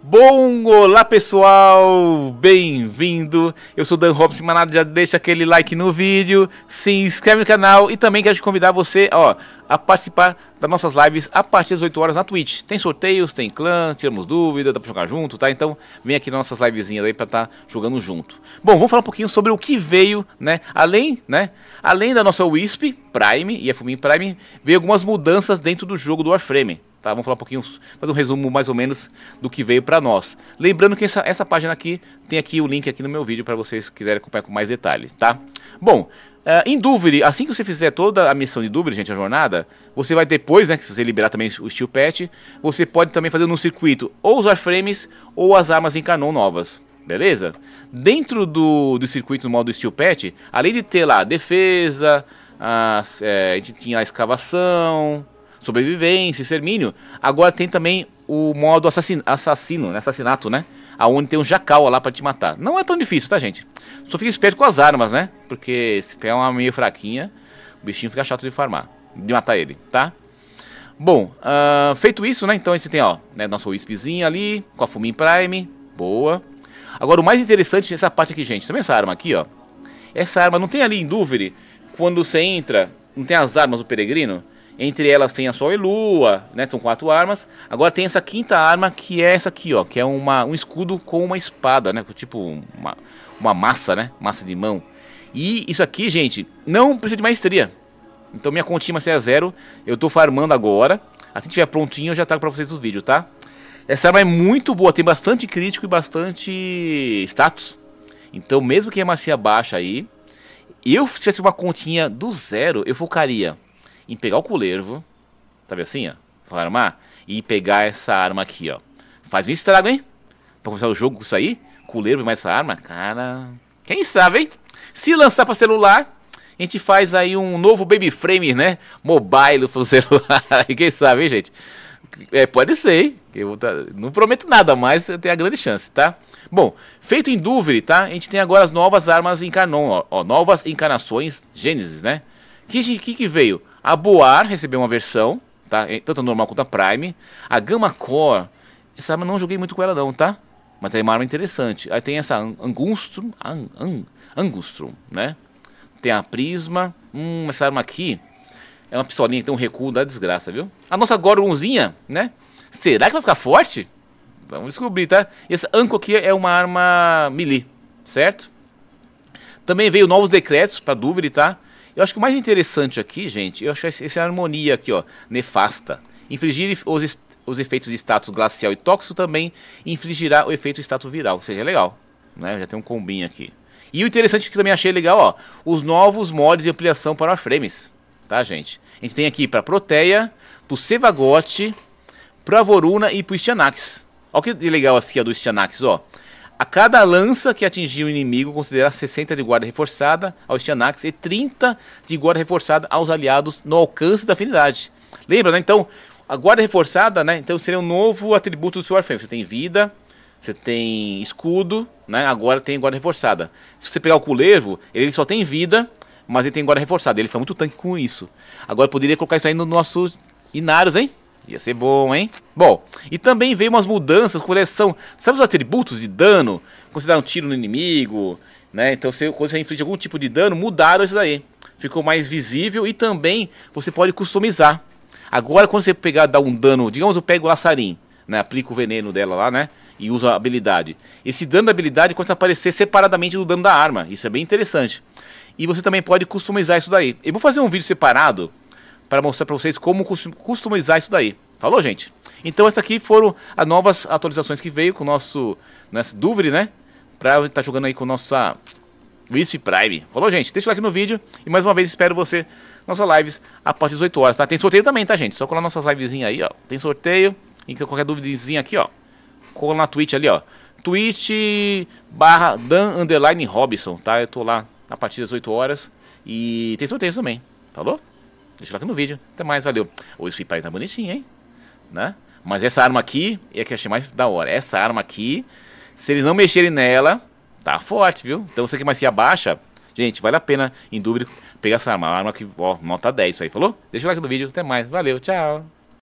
Bom, olá pessoal, bem-vindo. Eu sou Dan Robson, manado, já deixa aquele like no vídeo, se inscreve no canal e também quero te convidar você, ó, a participar das nossas lives a partir das 8 horas na Twitch. Tem sorteios, tem clã, tiramos dúvida, dá pra jogar junto, tá? Então vem aqui nas nossas livezinhas aí pra tá jogando junto. Bom, vamos falar um pouquinho sobre o que veio, né? Além, né? Além da nossa Wisp Prime e a Fumin Prime, veio algumas mudanças dentro do jogo do Warframe. Tá? Vamos falar um pouquinho, fazer um resumo mais ou menos do que veio para nós. Lembrando que essa, essa página aqui tem aqui o link aqui no meu vídeo para vocês quiserem acompanhar com mais detalhes, tá? Bom, Uh, em Dúvida, assim que você fizer toda a missão de Dúvida, gente, a jornada, você vai depois, né, que você liberar também o Steel Patch, você pode também fazer no circuito ou os Warframes ou as armas em canon novas, beleza? Dentro do, do circuito no modo Steel Patch, além de ter lá defesa, a, é, eh, a gente tinha a escavação, sobrevivência, extermínio. Agora tem também o modo assassino, assassino né? assassinato, né? Aonde tem um jacal lá para te matar. Não é tão difícil, tá, gente? Só fica esperto com as armas, né? Porque se pegar é uma meio fraquinha, o bichinho fica chato de farmar, de matar ele, tá? Bom, uh, feito isso, né? Então esse tem, ó, né, nosso Wispzinho ali, com a Fumin Prime, boa. Agora o mais interessante nessa é parte aqui, gente, também essa arma aqui, ó. Essa arma não tem ali em dúvida, quando você entra, não tem as armas do peregrino? Entre elas tem a Sol e Lua, né? São quatro armas. Agora tem essa quinta arma que é essa aqui, ó, que é uma, um escudo com uma espada, né? Tipo uma, uma massa, né? Massa de mão. E isso aqui, gente, não precisa de maestria. Então minha continha é zero. Eu tô farmando agora. Assim que estiver prontinho, eu já trago pra vocês o vídeo, tá? Essa arma é muito boa, tem bastante crítico e bastante status. Então, mesmo que a macia baixa aí, eu se tivesse uma continha do zero, eu focaria em pegar o culervo, sabe assim, ó, pra armar, e pegar essa arma aqui, ó. Faz um estrago, hein? Pra começar o jogo com isso aí, culervo mais essa arma, cara... Quem sabe, hein? Se lançar pra celular, a gente faz aí um novo Baby Frame, né? Mobile pro celular. Quem sabe, hein, gente? É, pode ser, hein? Eu tá, não prometo nada, mas tem a grande chance, tá? Bom, feito em Dúvida, tá? A gente tem agora as novas armas em Canon, ó, ó novas encarnações Gênesis, né? Que, que, que veio? A Boar recebeu uma versão, tá? Tanto a normal quanto a Prime. A Gamma Core, essa arma não joguei muito com ela não, tá? Mas é uma arma interessante. Aí tem essa Angustrum, Angustrum, né? Tem a Prisma. Hum, essa arma aqui é uma pistolinha que tem um recuo da desgraça, viu? A nossa Gorgonzinha, né? Será que vai ficar forte? Vamos descobrir, tá? E essa Anko aqui é uma arma melee, certo? Também veio novos decretos para dúvida, tá? Eu acho que o mais interessante aqui, gente, eu acho essa harmonia aqui, ó, nefasta. Infligir os, os efeitos de status glacial e tóxico também infligirá o efeito status viral, ou seja, é legal, né? Já tem um combinho aqui. E o interessante que também achei legal, ó, os novos mods de ampliação para frames, tá, gente? A gente tem aqui para Proteia, para Sevagote, para Voruna e para Istianax. Olha que legal aqui a do Istianax, ó. A cada lança que atingir o inimigo, considera 60 de guarda reforçada aos Xanax e 30 de guarda reforçada aos aliados no alcance da afinidade. Lembra, né? Então, a guarda reforçada, né? Então seria um novo atributo do seu Warframe. Você tem vida, você tem escudo, né? Agora tem guarda reforçada. Se você pegar o Culevo, ele só tem vida, mas ele tem guarda reforçada. Ele foi muito tanque com isso. Agora poderia colocar isso aí nos nossos inários, hein? Ia ser bom, hein? Bom, e também veio umas mudanças com relação. Sabe os atributos de dano? Quando você dá um tiro no inimigo, né? Então, se, quando você inflige algum tipo de dano, mudaram isso daí. Ficou mais visível e também você pode customizar. Agora, quando você pegar dar um dano, digamos, eu pego o laçarim, né? Aplico o veneno dela lá, né? E uso a habilidade. Esse dano da habilidade começa a aparecer separadamente do dano da arma. Isso é bem interessante. E você também pode customizar isso daí. Eu vou fazer um vídeo separado para mostrar para vocês como customizar isso daí. Falou, gente? Então essas aqui foram as novas atualizações que veio com o nosso nessa dúvida, né? Pra estar tá jogando aí com o nosso ah, Wisp Prime. Falou, gente? Deixa o like no vídeo e mais uma vez espero você nossas lives a partir das 8 horas, tá? Tem sorteio também, tá, gente? Só colar nossas livezinha aí, ó. Tem sorteio. E qualquer duvidezinha aqui, ó. Cola na Twitch ali, ó. Twitch barra Dan Underline Robson, tá? Eu tô lá a partir das 8 horas. E tem sorteio também. Falou? Deixa o like no vídeo. Até mais, valeu. Hoje esse pipa tá bonitinho, hein? Né? Mas essa arma aqui é que eu achei mais da hora. Essa arma aqui, se eles não mexerem nela, tá forte, viu? Então você que mais se abaixa, gente, vale a pena, em dúvida, pegar essa arma. A arma que, ó, nota 10 isso aí, falou? Deixa o like no vídeo. Até mais, valeu, tchau.